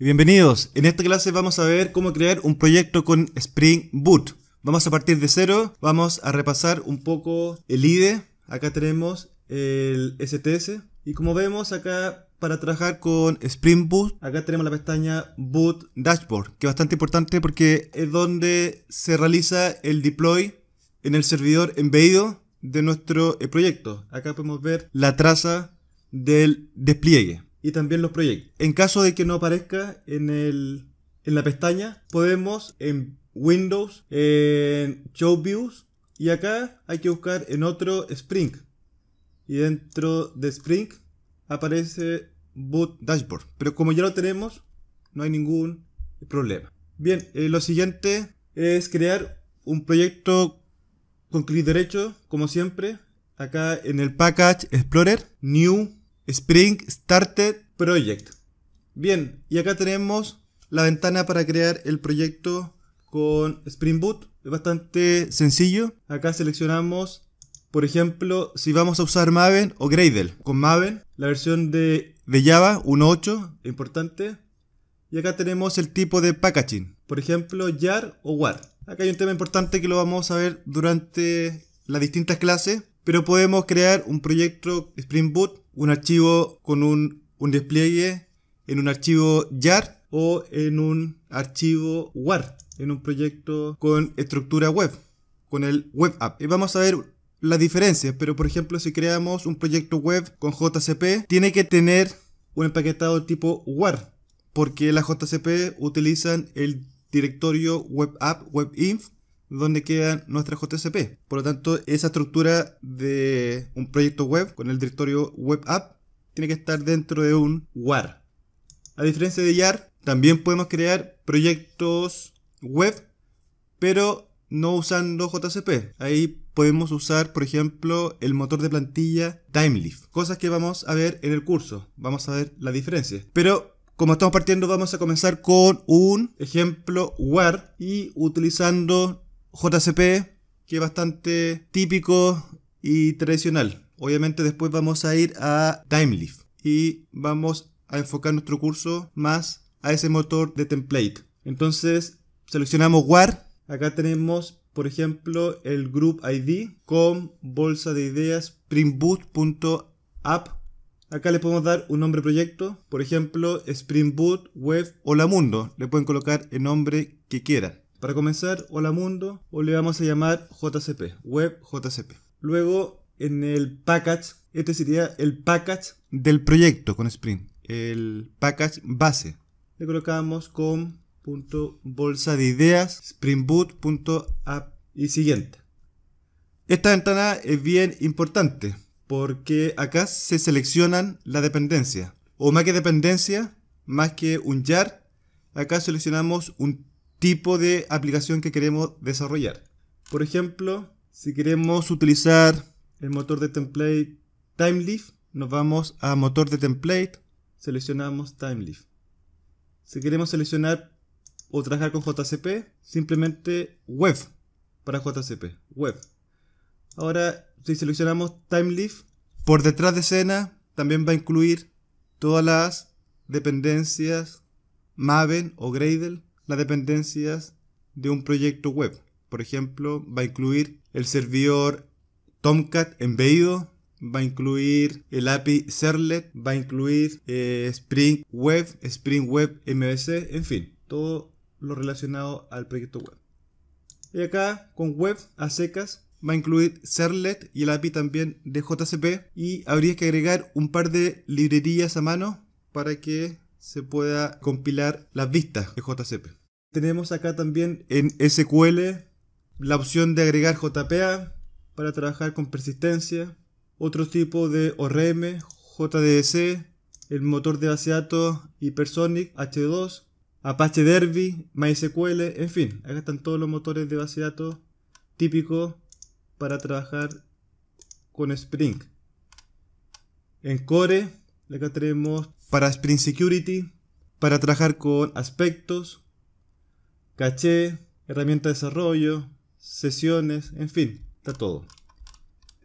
Bienvenidos. En esta clase vamos a ver cómo crear un proyecto con Spring Boot. Vamos a partir de cero, vamos a repasar un poco el IDE. Acá tenemos el STS y como vemos acá para trabajar con Spring Boot, acá tenemos la pestaña Boot Dashboard, que es bastante importante porque es donde se realiza el deploy en el servidor embebido de nuestro eh, proyecto. Acá podemos ver la traza del despliegue y también los proyectos. En caso de que no aparezca en, el, en la pestaña, podemos en Windows, en Show Views, y acá hay que buscar en otro Spring. Y dentro de Spring aparece Boot Dashboard. Pero como ya lo tenemos, no hay ningún problema. Bien, eh, lo siguiente es crear un proyecto con clic derecho, como siempre. Acá en el Package Explorer, New Spring Started Project. Bien, y acá tenemos la ventana para crear el proyecto con Spring Boot. Es bastante sencillo. Acá seleccionamos, por ejemplo, si vamos a usar Maven o Gradle. Con Maven, la versión de, Java 1.8, importante. Y acá tenemos el tipo de packaging. Por ejemplo, jar o WAR. Acá hay un tema importante que lo vamos a ver durante las distintas clases. Pero podemos crear un proyecto Spring Boot un archivo con un, un despliegue en un archivo .jar o en un archivo WAR, en un proyecto con estructura web, con el web app. Y vamos a ver las diferencias, pero por ejemplo si creamos un proyecto web con JCP, tiene que tener un empaquetado tipo WAR, porque las JCP utilizan el directorio web app, webinf, donde quedan nuestras JCP. Por lo tanto, esa estructura de un proyecto web con el directorio web app tiene que estar dentro de un WAR. A diferencia de YAR, también podemos crear proyectos web, pero no usando JCP. Ahí podemos usar, por ejemplo, el motor de plantilla Timelift cosas que vamos a ver en el curso. Vamos a ver la diferencia. Pero como estamos partiendo, vamos a comenzar con un ejemplo WAR y utilizando JCP, que es bastante típico y tradicional. Obviamente después vamos a ir a Timeleaf y vamos a enfocar nuestro curso más a ese motor de template. Entonces seleccionamos WAR, acá tenemos por ejemplo el group ID con bolsa de ideas springboot.app. Acá le podemos dar un nombre proyecto, por ejemplo Spring Boot, Web o Mundo. Le pueden colocar el nombre que quieran. Para comenzar, Hola Mundo, o le vamos a llamar JCP, Web JCP. Luego, en el package, este sería el package del proyecto con Spring, el package base. Le colocamos con punto bolsa de ideas, springboot.app y siguiente. Esta ventana es bien importante porque acá se seleccionan la dependencia. O más que dependencia, más que un jar, acá seleccionamos un tipo de aplicación que queremos desarrollar. Por ejemplo, si queremos utilizar el motor de template TimeLeaf, nos vamos a motor de template, seleccionamos TimeLeaf. Si queremos seleccionar o trabajar con JCP, simplemente web para JCP, web. Ahora, si seleccionamos TimeLeaf, por detrás de escena también va a incluir todas las dependencias Maven o Gradle las dependencias de un proyecto web. Por ejemplo, va a incluir el servidor Tomcat embebido, va a incluir el API Serlet, va a incluir eh, Spring Web, Spring Web MVC, en fin, todo lo relacionado al proyecto web. Y acá con web a secas va a incluir Serlet y el API también de JCP y habría que agregar un par de librerías a mano para que se pueda compilar las vistas de JCP. Tenemos acá también en SQL la opción de agregar JPA para trabajar con persistencia, otro tipo de ORM, JDS, el motor de base de datos Hypersonic H2, Apache Derby, MySQL, en fin, acá están todos los motores de base de datos típicos para trabajar con Spring. En Core, acá tenemos para Spring Security, para trabajar con aspectos, caché, herramienta de desarrollo, sesiones, en fin, está todo.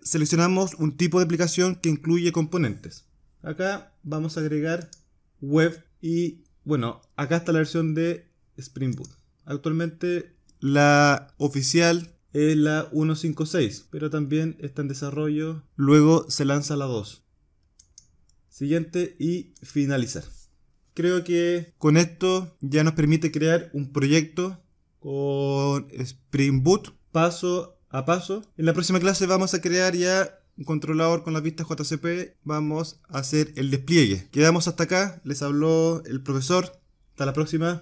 Seleccionamos un tipo de aplicación que incluye componentes. Acá vamos a agregar web y bueno, acá está la versión de Spring Boot. Actualmente la oficial es la 1.5.6, pero también está en desarrollo. Luego se lanza la 2. Siguiente y finalizar creo que con esto ya nos permite crear un proyecto con Spring Boot paso a paso. En la próxima clase vamos a crear ya un controlador con las vistas JCP. Vamos a hacer el despliegue. Quedamos hasta acá. Les habló el profesor. Hasta la próxima.